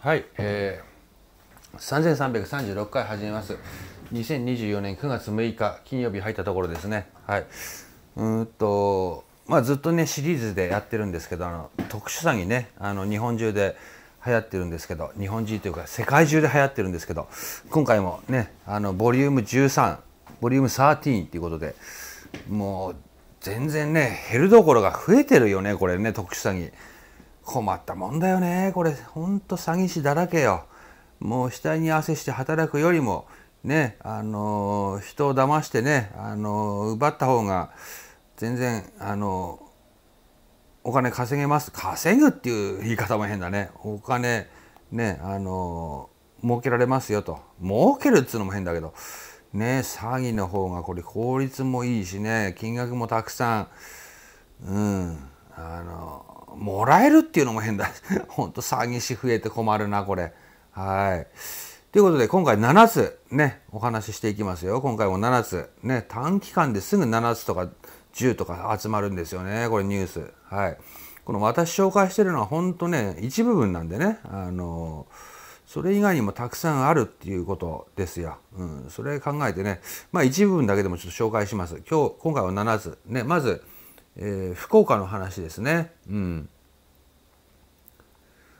はい、えー、3336回始めます2024年9月6日金曜日入ったところですねはいうんとまあずっとねシリーズでやってるんですけどあの特殊詐欺ねあの日本中で流行ってるんですけど日本人というか世界中で流行ってるんですけど今回もねあのボリューム13ボリューム13っていうことでもう全然ね減るどころが増えてるよねこれね特殊詐欺。困ったもんだよねこれほんと詐欺師だらけよもう額に汗して働くよりもねあの人を騙してねあの奪った方が全然あのお金稼げます稼ぐっていう言い方も変だねお金ねあの儲けられますよと儲けるっつうのも変だけどね詐欺の方がこれ効率もいいしね金額もたくさんうんあのもらえるっていうのも変だ。ほんと詐欺師増えて困るな、これ。はい。ということで、今回7つね、お話ししていきますよ。今回も7つ。ね、短期間ですぐ7つとか10とか集まるんですよね。これニュース。はい。この私紹介してるのは本当ね、一部分なんでね、あの、それ以外にもたくさんあるっていうことですよ。うん、それ考えてね、まあ一部分だけでもちょっと紹介します。今日、今回は7つ。ね、まず、えー、福岡の話ですね。うん。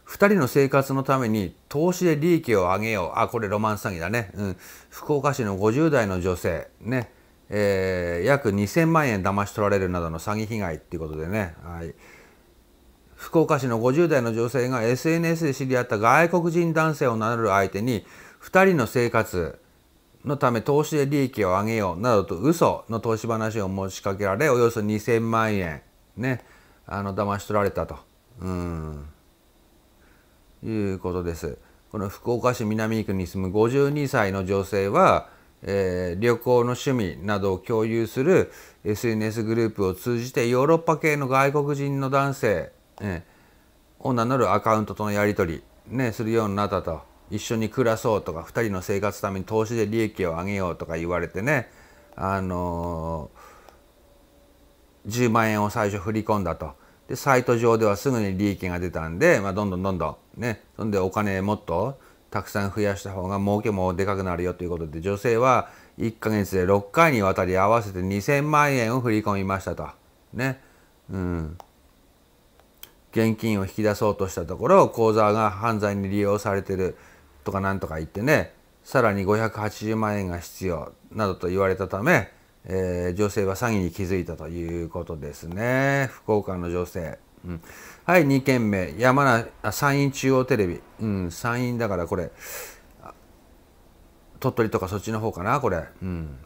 2人の生活のために投資で利益を上げようあこれロマン詐欺だね、うん、福岡市の50代の女性ね、えー、約2000万円騙し取られるなどの詐欺被害っていうことでね、はい、福岡市の50代の女性が SNS で知り合った外国人男性を名乗る相手に2人の生活のため投資で利益を上げようなどと嘘の投資話を持ちかけられおよそ2000万円ねあの騙し取られたと。うんいうことです。この福岡市南区に住む52歳の女性は、えー、旅行の趣味などを共有する SNS グループを通じてヨーロッパ系の外国人の男性、えー、を名乗るアカウントとのやり取り、ね、するようになったと一緒に暮らそうとか2人の生活ために投資で利益を上げようとか言われてね、あのー、10万円を最初振り込んだとでサイト上ではすぐに利益が出たんで、まあ、どんどんどんどんね、そんでお金もっとたくさん増やした方が儲けもでかくなるよということで女性は1ヶ月で6回にわたり合わせて2,000万円を振り込みましたと。ね。うん。現金を引き出そうとしたところ口座が犯罪に利用されてるとかなんとか言ってねさらに580万円が必要などと言われたため、えー、女性は詐欺に気づいたということですね福岡の女性。うん、はい、2件目。山梨、山陰中央テレビ。うん、山陰だからこれ、鳥取とかそっちの方かな、これ。うん。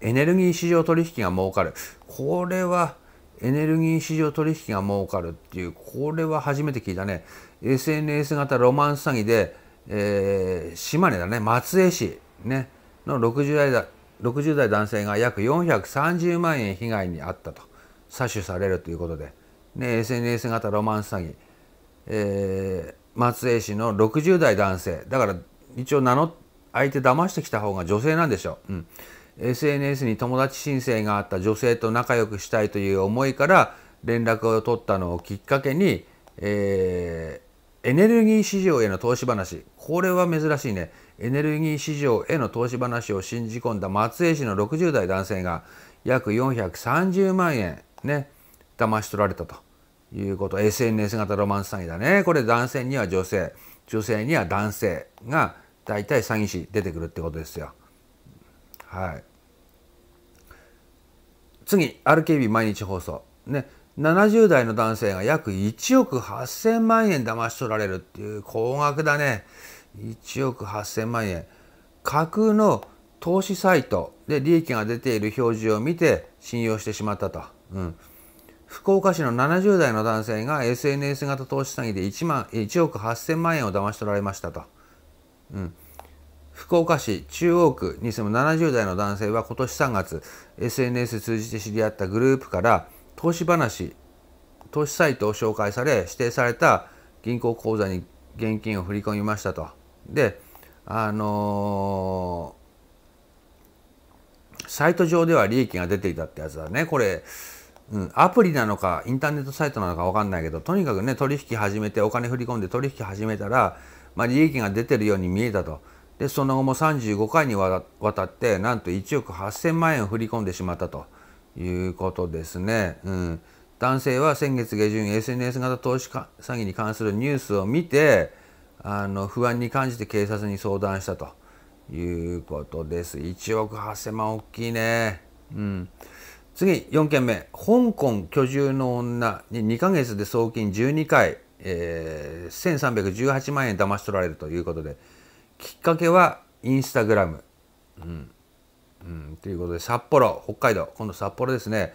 エネルギー市場取引が儲かる。これは、エネルギー市場取引が儲かるっていう、これは初めて聞いたね。SNS 型ロマンス詐欺で、えー、島根だね、松江市、ね、の60代だ60代男性が約430万円被害に遭ったと、詐取されるということで。ね、SNS 型ロマンス詐欺、えー、松江市の60代男性だから一応名乗相手騙してきた方が女性なんでしょう、うん、SNS に友達申請があった女性と仲良くしたいという思いから連絡を取ったのをきっかけに、えー、エネルギー市場への投資話これは珍しいねエネルギー市場への投資話を信じ込んだ松江市の60代男性が約430万円ね騙し取られたということ SNS 型ロマンス詐欺だねこれ男性には女性女性には男性が大体詐欺師出てくるってことですよはい次 RKB 毎日放送ね70代の男性が約1億8000万円騙し取られるっていう高額だね1億8000万円架空の投資サイトで利益が出ている表示を見て信用してしまったと、うん、福岡市の70代の男性が SNS 型投資詐欺で 1, 万1億8千万円を騙し取られましたと、うん、福岡市中央区に住む70代の男性は今年3月 SNS 通じて知り合ったグループから投資話投資サイトを紹介され指定された銀行口座に現金を振り込みましたと。であのー、サイト上では利益が出ていたってやつだねこれうん、アプリなのかインターネットサイトなのか分かんないけどとにかくね取引始めてお金振り込んで取引始めたら、まあ、利益が出てるように見えたとでその後も35回にわたってなんと1億8,000万円を振り込んでしまったということですね。うん、男性は先月下旬 SNS 型投資詐欺に関するニュースを見てあの不安に感じて警察に相談したということです。1億8,000万大きいね、うん次、4件目。香港居住の女に2ヶ月で送金12回、えー、1318万円騙し取られるということで、きっかけはインスタグラム。うん。うん、ということで、札幌、北海道、今度札幌ですね。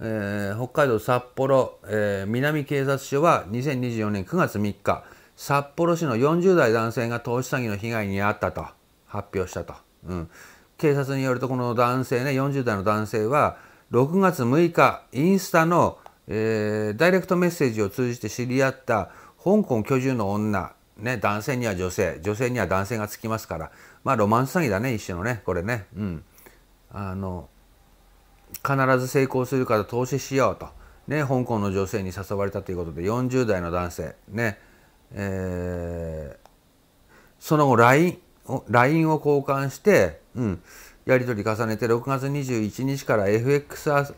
えー、北海道札幌、えー、南警察署は2024年9月3日、札幌市の40代男性が投資詐欺の被害に遭ったと発表したと。うん、警察によると、この男性ね、40代の男性は、6月6日インスタの、えー、ダイレクトメッセージを通じて知り合った香港居住の女、ね、男性には女性女性には男性がつきますからまあロマンス詐欺だね一種のねこれねうんあの必ず成功するから投資しようと、ね、香港の女性に誘われたということで40代の男性ねえー、その後 LINE を交換して、うん、やり取り重ねて6月21日から FX ア、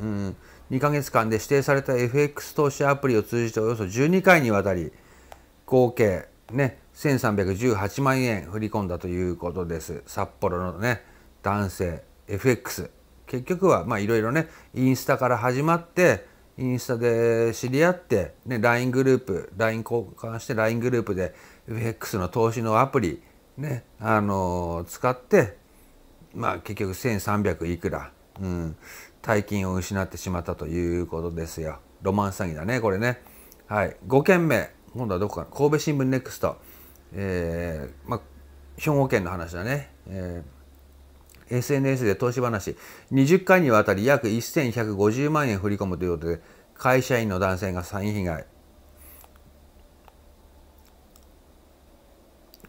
うん、2ヶ月間で指定された FX 投資アプリを通じておよそ12回にわたり合計ね1318万円振り込んだということです札幌のね男性 FX 結局はまあいろいろねインスタから始まってインスタで知り合って、ね、LINE グループ LINE 交換して LINE グループで FX の投資のアプリ、ね、あのー、使ってまあ、結局1300いくら、うん、大金を失ってしまったということですよ。ロマンス詐欺だね、これね。はい、5件目、今度はどこかな、神戸新聞ネクスト、えーまあ、兵庫県の話だね。えー SNS で投資話20回にわたり約1150万円振り込むということで会社員の男性が詐欺被害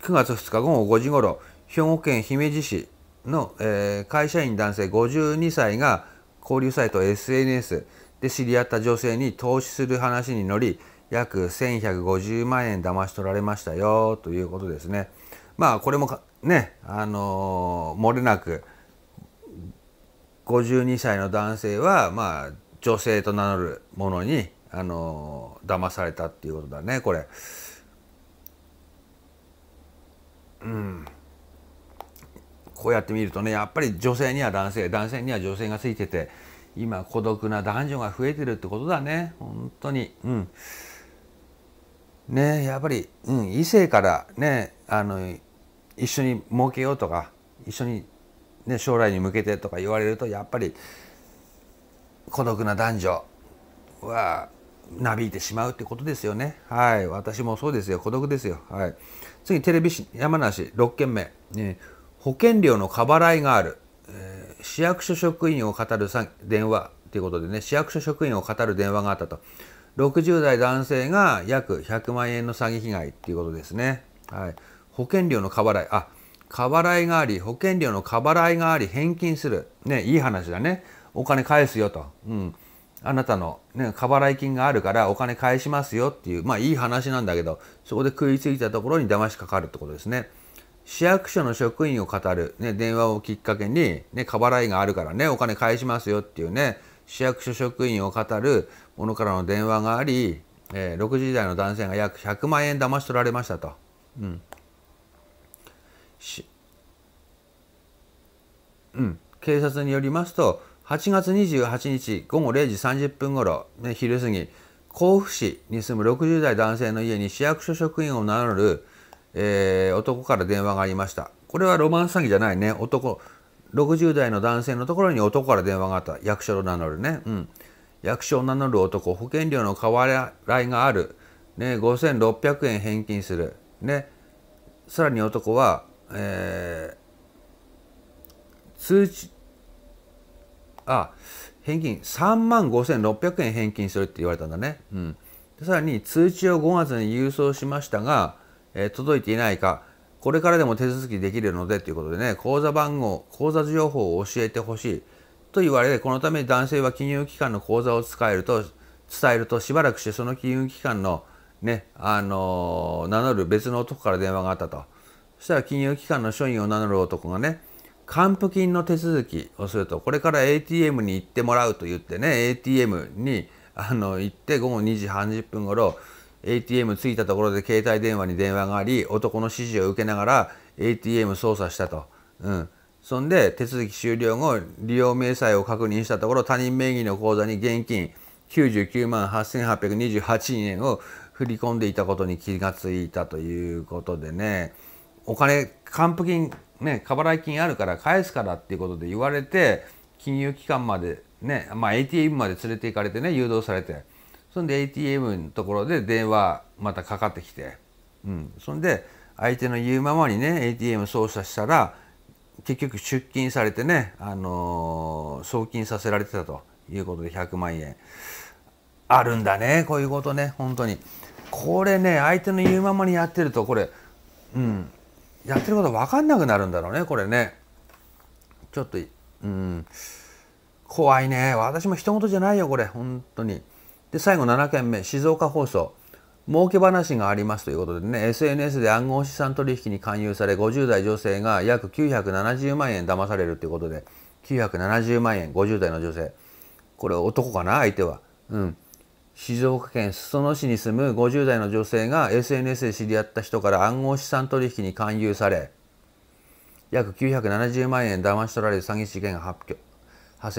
9月2日午後5時ごろ兵庫県姫路市の、えー、会社員男性52歳が交流サイト SNS で知り合った女性に投資する話に乗り約1150万円騙し取られましたよということですね。まあこれもねあのー、漏れなく52歳の男性はまあ女性と名乗るものにあのー、騙されたっていうことだねこれ。うんこうやって見るとねやっぱり女性には男性男性には女性がついてて今孤独な男女が増えてるってことだね本当にうんねやっぱり、うん、異性からねあの一緒に儲けようとか一緒に、ね、将来に向けてとか言われるとやっぱり孤独な男女はなびいてしまうってことですよねはい私もそうですよ孤独ですよはい次テレビ山梨6件目、ね、保険料の過払いがある、えー、市役所職員を語る電話ということでね市役所職員を語る電話があったと60代男性が約100万円の詐欺被害っていうことですね、はい、保険料の過払いあ過払いがあり保険料の過払いがあり返金するねいい話だねお金返すよと、うん、あなたの、ね、過払い金があるからお金返しますよっていうまあいい話なんだけどそこで食いついたところに騙しかかるってことですね。市役所の職員を語る、ね、電話をきっかけに、ね、過払いがあるからね、お金返しますよっていうね、市役所職員を語る者からの電話があり、えー、60代の男性が約100万円騙し取られましたと。うん。うん、警察によりますと、8月28日午後0時30分ごろ、ね、昼過ぎ、甲府市に住む60代男性の家に市役所職員を名乗るえー、男から電話がありました。これはロマンス詐欺じゃないね。男、60代の男性のところに男から電話があった。役所を名乗るね。うん。役所を名乗る男、保険料の代わらいがある。ね、5600円返金する。ね。さらに男は、えー、通知、あ、返金、3万5600円返金するって言われたんだね。うん。さらに通知を5月に郵送しましたが、え届いていないか、これからでも手続きできるのでということでね、口座番号、口座情報を教えてほしいと言われ、このため男性は金融機関の口座を使えると、伝えるとしばらくしてその金融機関のね、あのー、名乗る別の男から電話があったと。そしたら金融機関の署員を名乗る男がね、還付金の手続きをすると、これから ATM に行ってもらうと言ってね、ATM にあの行って午後2時30分頃、ATM 着いたところで携帯電話に電話があり男の指示を受けながら ATM 操作したと、うん、そんで手続き終了後利用明細を確認したところ他人名義の口座に現金99万8828円を振り込んでいたことに気がついたということでねお金還付金ね過払い金あるから返すからっていうことで言われて金融機関までねまあ ATM まで連れて行かれてね誘導されて。そんで ATM のところで電話またかかってきて、うん、そんで相手の言うままにね ATM 操作したら結局出金されてね、あのー、送金させられてたということで100万円あるんだねこういうことね本当にこれね相手の言うままにやってるとこれうんやってること分かんなくなるんだろうねこれねちょっとうん怖いね私も人事じゃないよこれ本当に。で最後7件目静岡放送儲け話がありますということでね SNS で暗号資産取引に勧誘され50代女性が約970万円騙されるということで970万円50代の女性これ男かな相手はうん静岡県裾野市に住む50代の女性が SNS で知り合った人から暗号資産取引に勧誘され約970万円騙し取られる詐欺事件が発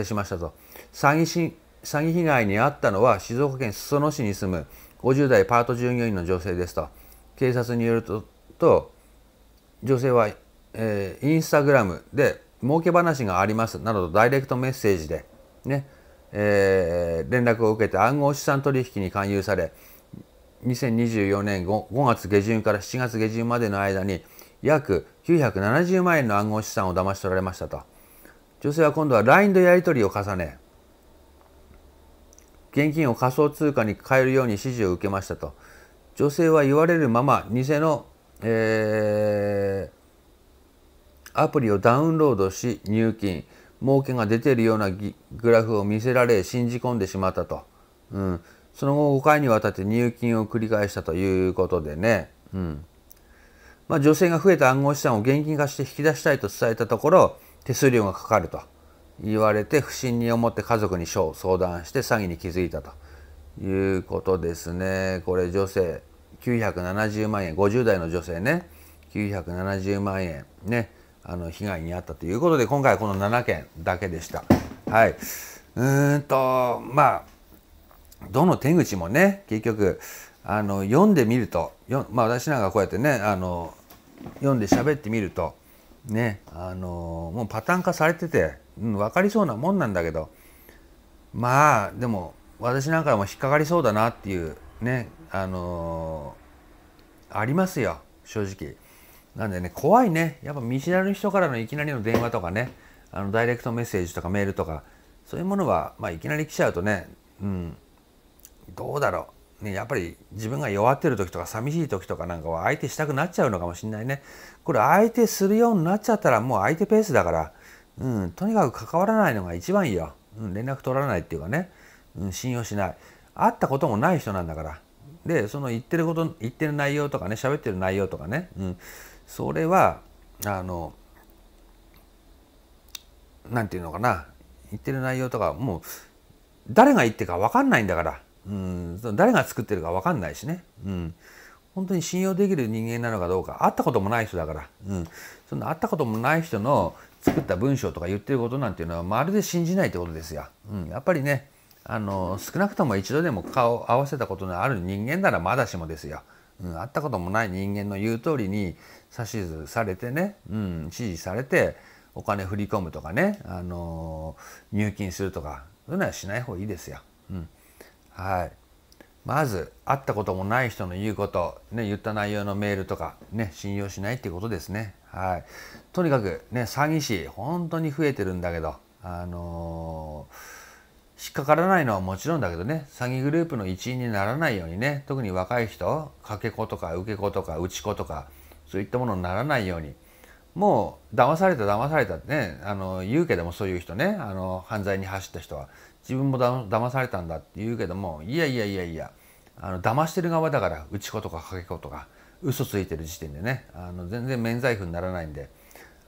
生しましたと詐欺詐欺被害に遭ったのは静岡県裾野市に住む50代パート従業員の女性ですと警察によるとと女性は、えー、インスタグラムで儲け話がありますなどとダイレクトメッセージでね、えー、連絡を受けて暗号資産取引に勧誘され2024年 5, 5月下旬から7月下旬までの間に約970万円の暗号資産を騙し取られましたと女性は今度は LINE でやり取りを重ね現金を仮想通貨に変えるように指示を受けましたと女性は言われるまま偽の、えー、アプリをダウンロードし入金儲けが出ているようなグラフを見せられ信じ込んでしまったと、うん、その後5回にわたって入金を繰り返したということでね、うんまあ、女性が増えた暗号資産を現金化して引き出したいと伝えたところ手数料がかかると。言われて不審に思って家族に相談して詐欺に気づいたということですねこれ女性970万円50代の女性ね970万円ねあの被害に遭ったということで今回はこの7件だけでした。はい、うんとまあどの手口もね結局あの読んでみるとよ、まあ、私なんかこうやってねあの読んで喋ってみるとねあのもうパターン化されててうん、分かりそうなもんなんだけどまあでも私なんかも引っかかりそうだなっていうねあのー、ありますよ正直。なんでね怖いねやっぱ見知らぬ人からのいきなりの電話とかねあのダイレクトメッセージとかメールとかそういうものは、まあ、いきなり来ちゃうとね、うん、どうだろう、ね、やっぱり自分が弱ってる時とか寂しい時とかなんかは相手したくなっちゃうのかもしんないねこれ相手するようになっちゃったらもう相手ペースだからうん、とにかく関わらないのが一番いいよ、うん、連絡取らないっていうかね、うん、信用しない会ったこともない人なんだからでその言ってること言ってる内容とかね喋ってる内容とかね、うん、それはあのなんていうのかな言ってる内容とかもう誰が言ってるか分かんないんだから、うん、誰が作ってるか分かんないしね、うん、本当に信用できる人間なのかどうか会ったこともない人だから、うん、そな会ったこともない人の作った文章とか言ってることなんていうのはまるで信じないってことですよ。うん、やっぱりねあの少なくとも一度でも顔を合わせたことのある人間ならまだしもですよ。うん、会ったこともない人間の言う通りに指図されてね、うん、指示されてお金振り込むとかね、あのー、入金するとかそういうのはしない方がいいですよ。うん、はいまず会ったこともない人の言うこと、ね、言った内容のメールとか、ね、信用しないっていうことですね。はい、とにかく、ね、詐欺師本当に増えてるんだけど、あのー、引っかからないのはもちろんだけどね詐欺グループの一員にならないようにね特に若い人かけ子とか受け子とか打ち子とかそういったものにならないようにもう騙された騙されたってねあの言うけどもそういう人ねあの犯罪に走った人は自分もだ騙されたんだって言うけどもいやいやいやいやあの騙してる側だから打ち子とかかけ子とか嘘ついてる時点でねあの全然免罪符にならないんで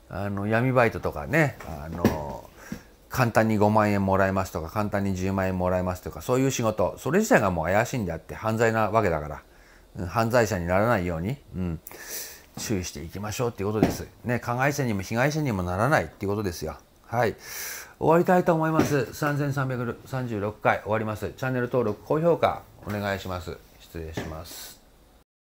あの闇バイトとかねあの簡単に5万円もらえますとか簡単に10万円もらえますとかそういう仕事それ自体がもう怪しいんであって犯罪なわけだから、うん、犯罪者にならないように、うん、注意していきましょうっていうことです。ね加害者にも被害者にもならないっていうことですよ。はい終わりたいと思います3336回終わりますチャンネル登録高評価お願いします失礼します